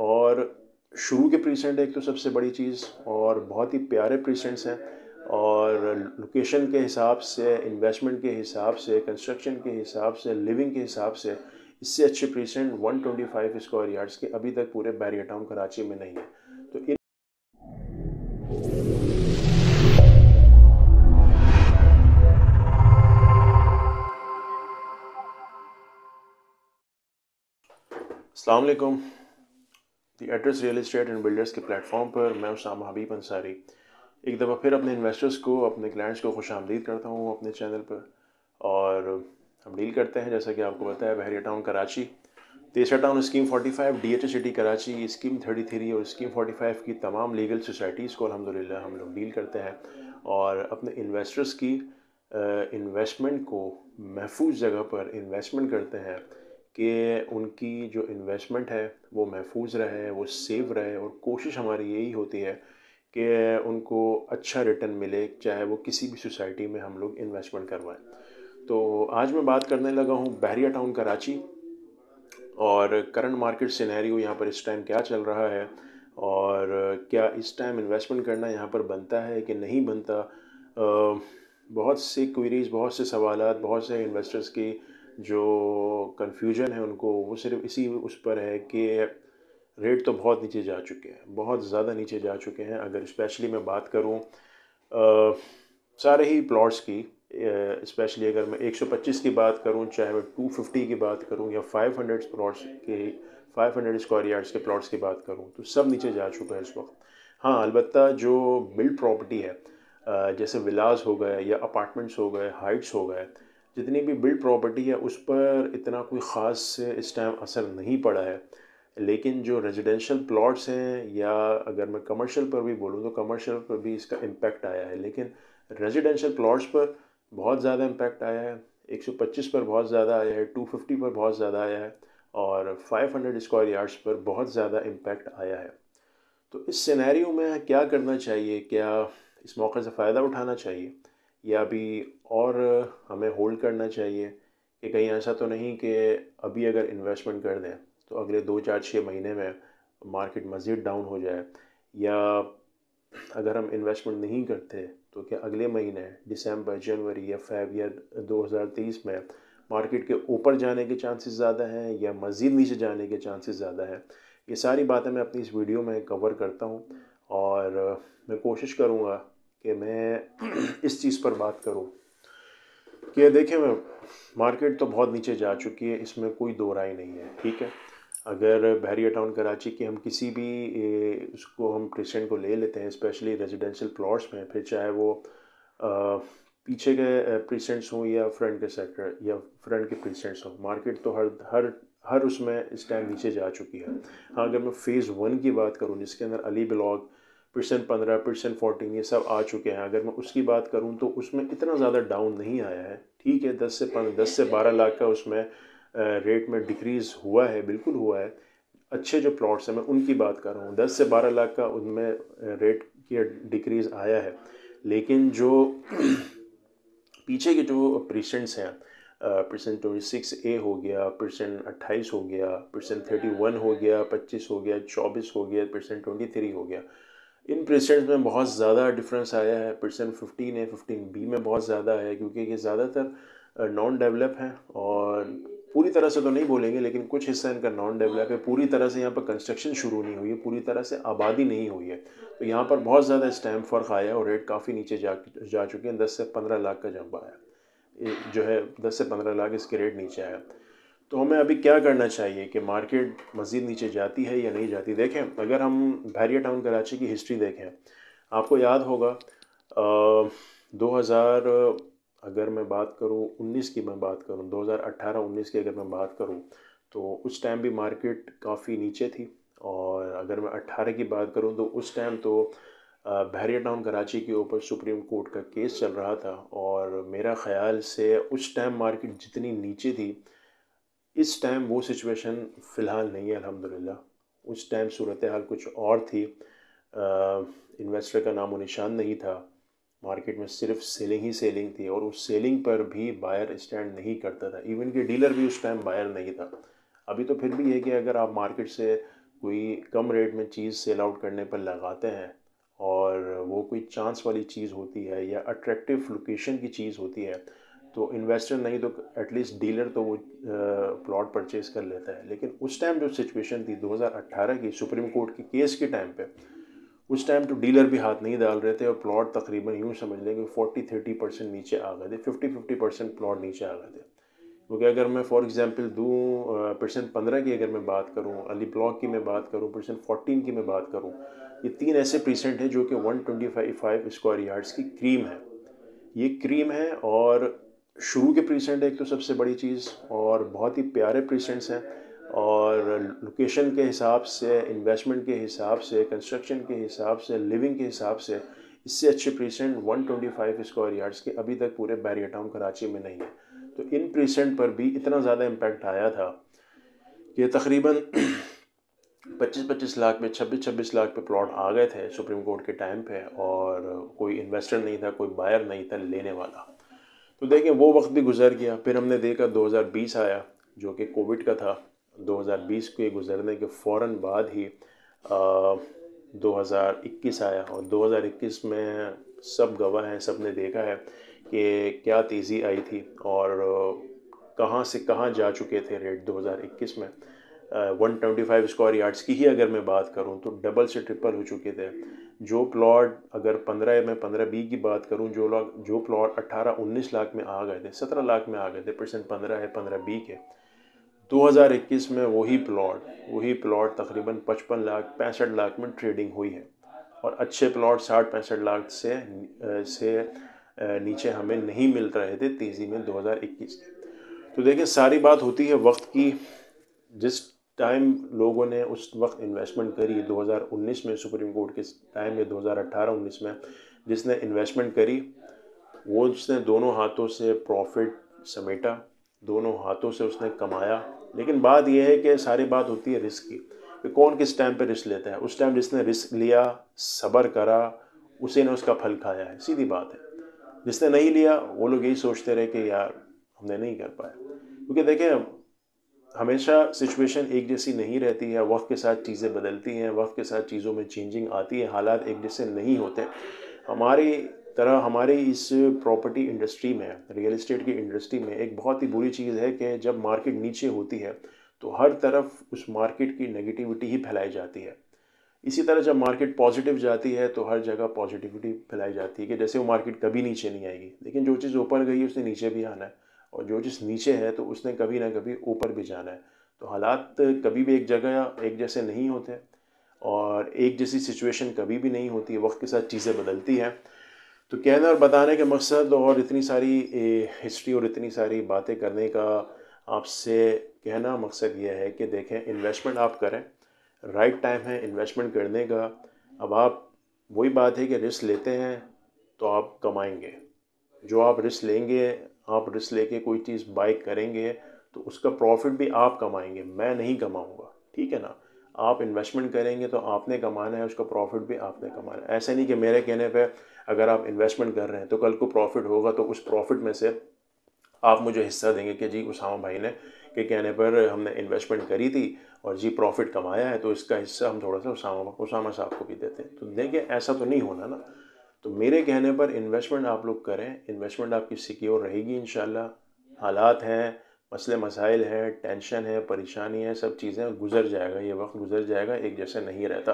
और शुरू के प्रीसेंट एक तो सबसे बड़ी चीज़ और बहुत ही प्यारे प्रीसेंट्स हैं और लोकेशन के हिसाब से इन्वेस्टमेंट के हिसाब से कंस्ट्रक्शन के हिसाब से लिविंग के हिसाब से इससे अच्छे प्रीसेंट 125 स्क्वायर यार्ड्स के अभी तक पूरे बैरिया टाउन कराची में नहीं है तो इन अलकुम the address real estate and builders के प्लेटफॉर्म पर मैं उसामा हबीब अंसारी एक दफ़ा फिर अपने इन्वेस्टर्स को अपने क्लाइंट्स को खुश आमदीद करता हूँ अपने चैनल पर और हम डील करते हैं जैसा कि आपको बताया बहरिया टाउन कराची तेसरा town scheme 45 A city Karachi scheme 33 और स्कीम 45 की तमाम लीगल सोसाइटीज़ को अलहमदिल्ला हम लोग डील करते हैं और अपने इन्वेस्टर्स की इन्वेस्टमेंट को महफूज जगह पर इन्वेस्टमेंट करते हैं कि उनकी जो इन्वेस्टमेंट है वो महफूज रहे वो सेव रहे और कोशिश हमारी यही होती है कि उनको अच्छा रिटर्न मिले चाहे वो किसी भी सोसाइटी में हम लोग इन्वेस्टमेंट करवाएं तो आज मैं बात करने लगा हूँ बहरिया टाउन कराची और करंट मार्केट सिनेरियो यहाँ पर इस टाइम क्या चल रहा है और क्या इस टाइम इन्वेस्टमेंट करना यहाँ पर बनता है कि नहीं बनता आ, बहुत से क्वेरीज बहुत से सवाल बहुत से इन्वेस्टर्स की जो कन्फ्यूजन है उनको वो सिर्फ इसी उस पर है कि रेट तो बहुत नीचे जा चुके हैं बहुत ज़्यादा नीचे जा चुके हैं अगर स्पेशली मैं बात करूँ सारे ही प्लॉट्स की स्पेशली अगर मैं 125 की बात करूँ चाहे मैं 250 की बात करूँ या 500 प्लाट्स के 500 स्क्वायर यार्ड्स के प्लॉट्स की बात करूँ तो सब नीचे जा चुका है इस वक्त हाँ अलबत् जो बिल्ड प्रॉपर्टी है जैसे विलाज हो गए या अपार्टमेंट्स हो गए हाइट्स हो गए जितनी भी बिल्ड प्रॉपर्टी है उस पर इतना कोई ख़ास इस टाइम असर नहीं पड़ा है लेकिन जो रेजिडेंशियल प्लॉट्स हैं या अगर मैं कमर्शियल पर भी बोलूँ तो कमर्शियल पर भी इसका इम्पेक्ट आया है लेकिन रेजिडेंशियल प्लॉट्स पर बहुत ज़्यादा इम्पेक्ट आया है 125 पर बहुत ज़्यादा आया है 250 पर बहुत ज़्यादा आया है और 500 स्क्वायर यार्ड्स पर बहुत ज़्यादा इम्पेक्ट आया है तो इस सिनेरियो में क्या करना चाहिए क्या इस मौके से फ़ायदा उठाना चाहिए या अभी और हमें होल्ड करना चाहिए कि कहीं ऐसा तो नहीं कि अभी अगर इन्वेस्टमेंट कर दें तो अगले दो चार छः महीने में मार्केट मज़ीद डाउन हो जाए या अगर हम इन्वेस्टमेंट नहीं करते तो क्या अगले महीने दिसंबर जनवरी या फेब या दो में मार्केट के ऊपर जाने के चांसेस ज़्यादा हैं या मज़ीद नीचे जाने के चांसेस ज़्यादा हैं ये सारी बातें मैं अपनी इस वीडियो में कवर करता हूँ और मैं कोशिश करूँगा कि मैं इस चीज़ पर बात करूं कि देखें मैं मार्केट तो बहुत नीचे जा चुकी है इसमें कोई दो राय नहीं है ठीक है अगर बहरिया टाउन कराची की हम किसी भी उसको हम क्रिसेंट को ले लेते हैं स्पेशली रेजिडेंशियल प्लॉट्स में फिर चाहे वो आ, पीछे के प्रीसेंट्स हों या फ्रंट के सेक्टर या फ्रंट के प्रीसेंट्स हों मार्केट तो हर हर हर उसमें इस टाइम नीचे जा चुकी है हाँ अगर मैं फ़ेज़ वन की बात करूँ जिसके अंदर अली ब्लॉक परसेंट पंद्रह परसेंट फोर्टीन ये सब आ चुके हैं अगर मैं उसकी बात करूँ तो उसमें इतना ज़्यादा डाउन नहीं आया है ठीक है दस से दस से बारह लाख का उसमें रेट में डिक्रीज़ हुआ है बिल्कुल हुआ है अच्छे जो प्लॉट्स हैं मैं उनकी बात कर रहा हूँ दस से बारह लाख का उनमें रेट की डिक्रीज़ आया है लेकिन जो पीछे के जो पेशेंट्स हैं परसेंट ट्वेंटी सिक्स ए हो गया परसेंट अट्ठाईस हो गया परसेंट थर्टी वन हो गया पच्चीस हो गया चौबीस हो गया परसेंट ट्वेंटी थ्री हो गया इन प्रेसिडेंट्स में बहुत ज़्यादा डिफरेंस आया है परसेंट फिफ्टीन है फिफ्टीन बी में बहुत ज़्यादा है क्योंकि ये ज़्यादातर नॉन डेवलप है और पूरी तरह से तो नहीं बोलेंगे लेकिन कुछ हिस्सा इनका नॉन डेवलप है पूरी तरह से यहाँ पर कंस्ट्रक्शन शुरू नहीं हुई है पूरी तरह से आबादी नहीं हुई है तो यहाँ पर बहुत ज़्यादा स्टैम्प फ़र्क आया है और रेट काफ़ी नीचे जा जा चुके हैं दस से पंद्रह लाख का जंप आया जो है दस से पंद्रह लाख इसके रेट नीचे आया तो हमें अभी क्या करना चाहिए कि मार्केट मज़ीद नीचे जाती है या नहीं जाती देखें अगर हम बहरिया टाउन कराची की हिस्ट्री देखें आपको याद होगा आ, 2000 अगर मैं बात करूं 19 की मैं बात करूं 2018-19 की अगर मैं बात करूं तो उस टाइम भी मार्केट काफ़ी नीचे थी और अगर मैं 18 की बात करूं तो उस टाइम तो बहरिया टाउन कराची के ऊपर सुप्रीम कोर्ट का केस चल रहा था और मेरा ख़्याल से उस टाइम मार्केट जितनी नीचे थी इस टाइम वो सिचुएशन फ़िलहाल नहीं है अलहमदिल्ला उस टाइम सूरत हाल कुछ और थी इन्वेस्टर का नामो निशान नहीं था मार्केट में सिर्फ सेलिंग ही सेलिंग थी और उस सेलिंग पर भी बायर स्टैंड नहीं करता था इवन कि डीलर भी उस टाइम बायर नहीं था अभी तो फिर भी है कि अगर आप मार्केट से कोई कम रेट में चीज़ सेल आउट करने पर लगाते हैं और वो कोई चांस वाली चीज़ होती है या अट्रैक्टिव लोकेशन की चीज़ होती है तो इन्वेस्टर नहीं तो एटलीस्ट डीलर तो वो प्लॉट परचेज कर लेता है लेकिन उस टाइम जो सिचुएशन थी 2018 की सुप्रीम कोर्ट के केस के टाइम पे उस टाइम तो डीलर भी हाथ नहीं डाल रहे थे और प्लॉट तकरीबन यूँ समझ लें कि फोर्टी थर्टी परसेंट नीचे आ गए थे फिफ्टी फिफ्टी परसेंट प्लॉट नीचे आ गए थे क्योंकि अगर मैं फॉर एग्ज़ाम्पल दूँ परसेंट पंद्रह की अगर मैं बात करूँ अली ब्लॉक की मैं बात करूँ परसेंट फोर्टीन की मैं बात करूँ ये तीन ऐसे प्रीसेंट हैं जो कि one twenty five square yards की क्रीम है ये क्रीम है और शुरू के प्रीसेंट एक तो सबसे बड़ी चीज़ और बहुत ही प्यारे प्रीसेंट्स हैं और लोकेशन के हिसाब से इन्वेस्टमेंट के हिसाब से कंस्ट्रक्शन के हिसाब से लिविंग के हिसाब से इससे अच्छे प्रीसेंट 125 स्क्वायर यार्ड्स के अभी तक पूरे बैरिया टाउन कराची में नहीं है तो इन प्रीसेंट पर भी इतना ज़्यादा इम्पेक्ट आया था कि तकरीबन 25-25 लाख में 26-26 लाख पे प्लॉट आ गए थे सुप्रीम कोर्ट के टाइम पे और कोई इन्वेस्टर नहीं था कोई बायर नहीं था लेने वाला तो देखें वो वक्त भी गुजर गया फिर हमने देखा 2020 आया जो कि कोविड का था 2020 के गुजरने के फ़ौर बाद ही आ, 2021 आया और 2021 में सब गवाह हैं सब ने देखा है कि क्या तेज़ी आई थी और कहाँ से कहाँ जा चुके थे रेट 2021 में one twenty five square yards की ही अगर मैं बात करूँ तो डबल से ट्रिपल हो चुके थे जो प्लॉट अगर पंद्रह मैं पंद्रह बी की बात करूं जो लोग जो प्लॉट अट्ठारह उन्नीस लाख में आ गए थे सत्रह लाख में आ गए थे परसेंट पंद्रह है पंद्रह बी के 2021 में वही प्लॉट वही प्लॉट तकरीबन 55 लाख पैंसठ लाख में ट्रेडिंग हुई है और अच्छे प्लॉट साठ पैंसठ लाख से से नीचे हमें नहीं मिल रहे थे तेज़ी में 2021 तो देखिए सारी बात होती है वक्त की जिस टाइम लोगों ने उस वक्त इन्वेस्टमेंट करी 2019 में सुप्रीम कोर्ट के टाइम में 2018-19 में जिसने इन्वेस्टमेंट करी वो उसने दोनों हाथों से प्रॉफिट समेटा दोनों हाथों से उसने कमाया लेकिन बात यह है कि सारी बात होती है रिस्क की कि कौन किस टाइम पर रिस्क लेता है उस टाइम जिसने रिस्क लिया सब्र करा उसी ने उसका फल खाया है सीधी बात है जिसने नहीं लिया वो लोग यही सोचते रहे कि यार हमने नहीं कर पाया क्योंकि देखें हमेशा सिचुएशन एक जैसी नहीं रहती है वक्त के साथ चीज़ें बदलती हैं वक्त के साथ चीज़ों में चेंजिंग आती है हालात एक जैसे नहीं होते हमारी तरह हमारे इस प्रॉपर्टी इंडस्ट्री में रियल इस्टेट की इंडस्ट्री में एक बहुत ही बुरी चीज़ है कि जब मार्केट नीचे होती है तो हर तरफ उस मार्केट की नेगेटिविटी ही फैलाई जाती है इसी तरह जब मार्केट पॉजिटिव जाती है तो हर जगह पॉजिटिविटी फैलाई जाती है कि जैसे वो मार्केट कभी नीचे नहीं आएगी लेकिन जो चीज़ ऊपर गई उसने नीचे भी आना है और जो जिस नीचे है तो उसने कभी ना कभी ऊपर भी जाना है तो हालात कभी भी एक जगह या एक जैसे नहीं होते और एक जैसी सिचुएशन कभी भी नहीं होती वक्त के साथ चीज़ें बदलती हैं तो कहने और बताने के मकसद और इतनी सारी हिस्ट्री और इतनी सारी बातें करने का आपसे कहना मकसद यह है कि देखें इन्वेस्टमेंट आप करें राइट टाइम है इन्वेस्टमेंट करने का अब आप वही बात है कि रिस्क लेते हैं तो आप कमाएंगे जो आप रिस्क लेंगे आप रिस्क लेके कोई चीज़ बाई करेंगे तो उसका प्रॉफिट भी आप कमाएंगे मैं नहीं कमाऊंगा ठीक है ना आप इन्वेस्टमेंट करेंगे तो आपने कमाना है उसका प्रॉफिट भी आपने कमाना है नहीं कि मेरे कहने पे अगर आप इन्वेस्टमेंट कर रहे हैं तो कल को प्रॉफिट होगा तो उस प्रॉफिट में से आप मुझे हिस्सा देंगे कि जी उसामा भाई ने के कहने पर हमने इन्वेस्टमेंट करी थी और जी प्रॉफिट कमाया है तो इसका हिस्सा हम थोड़ा सा उसामा उसामा साहब को भी देते हैं तो देखिए ऐसा तो नहीं होना ना तो मेरे कहने पर इन्वेस्टमेंट आप लोग करें इन्वेस्टमेंट आपकी सिक्योर रहेगी इन हालात हैं मसले मसाइल हैं टेंशन है परेशानी है सब चीज़ें गुजर जाएगा ये वक्त गुजर जाएगा एक जैसे नहीं रहता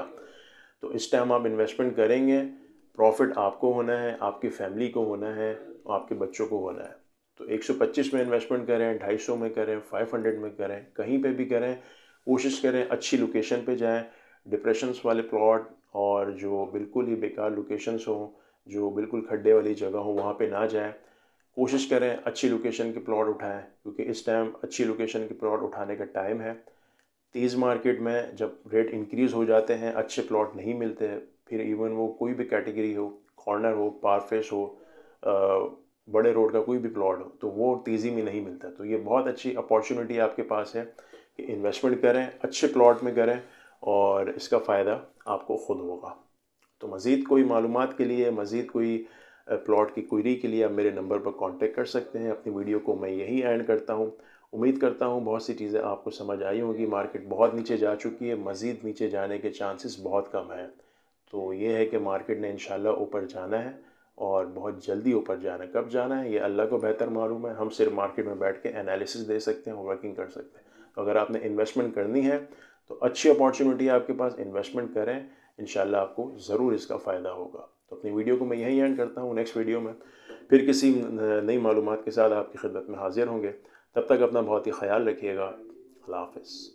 तो इस टाइम आप इन्वेस्टमेंट करेंगे प्रॉफिट आपको होना है आपकी फैमिली को होना है और आपके बच्चों को होना है तो 125 में इन्वेस्टमेंट करें 250 में करें 500 में करें कहीं पे भी करें कोशिश करें अच्छी लोकेशन पे जाएं डिप्रेशन वाले प्लॉट और जो बिल्कुल ही बेकार लोकेशंस हों जो बिल्कुल खड्डे वाली जगह हो वहाँ पे ना जाएं कोशिश करें अच्छी लोकेशन के प्लॉट उठाएं क्योंकि इस टाइम अच्छी लोकेशन के प्लॉट उठाने का टाइम है तेज़ मार्केट में जब रेट इंक्रीज़ हो जाते हैं अच्छे प्लॉट नहीं मिलते फिर इवन वो कोई भी कैटेगरी हो कॉर्नर हो पारफेस हो आ, बड़े रोड का कोई भी प्लॉट हो तो वो तेज़ी में नहीं मिलता तो ये बहुत अच्छी अपॉर्चुनिटी आपके पास है कि इन्वेस्टमेंट करें अच्छे प्लॉट में करें और इसका फ़ायदा आपको खुद होगा तो मज़ीद कोई मालूम के लिए मज़ीद कोई प्लॉट की क्वेरी के लिए आप मेरे नंबर पर कांटेक्ट कर सकते हैं अपनी वीडियो को मैं यही एंड करता हूँ उम्मीद करता हूँ बहुत सी चीज़ें आपको समझ आई होंगी मार्केट बहुत नीचे जा चुकी है मज़ीद नीचे जाने के चांसेस बहुत कम हैं तो ये है कि मार्केट ने इन ऊपर जाना है और बहुत जल्दी ऊपर जाना है कब जाना है ये अल्लाह को बेहतर मालूम है हम सिर्फ मार्केट में बैठ के एनालिसिस दे सकते हैं वर्किंग कर सकते हैं तो अगर आपने इन्वेस्टमेंट करनी है तो अच्छी अपॉर्चुनिटी आपके पास इन्वेस्टमेंट करें इन आपको ज़रूर इसका फ़ायदा होगा तो अपनी वीडियो को मैं यहीं एंड करता हूँ नेक्स्ट वीडियो में फिर किसी नई मालूम के साथ आपकी खिदमत में हाजिर होंगे तब तक अपना बहुत ही ख्याल रखिएगा अल्लाह हाफ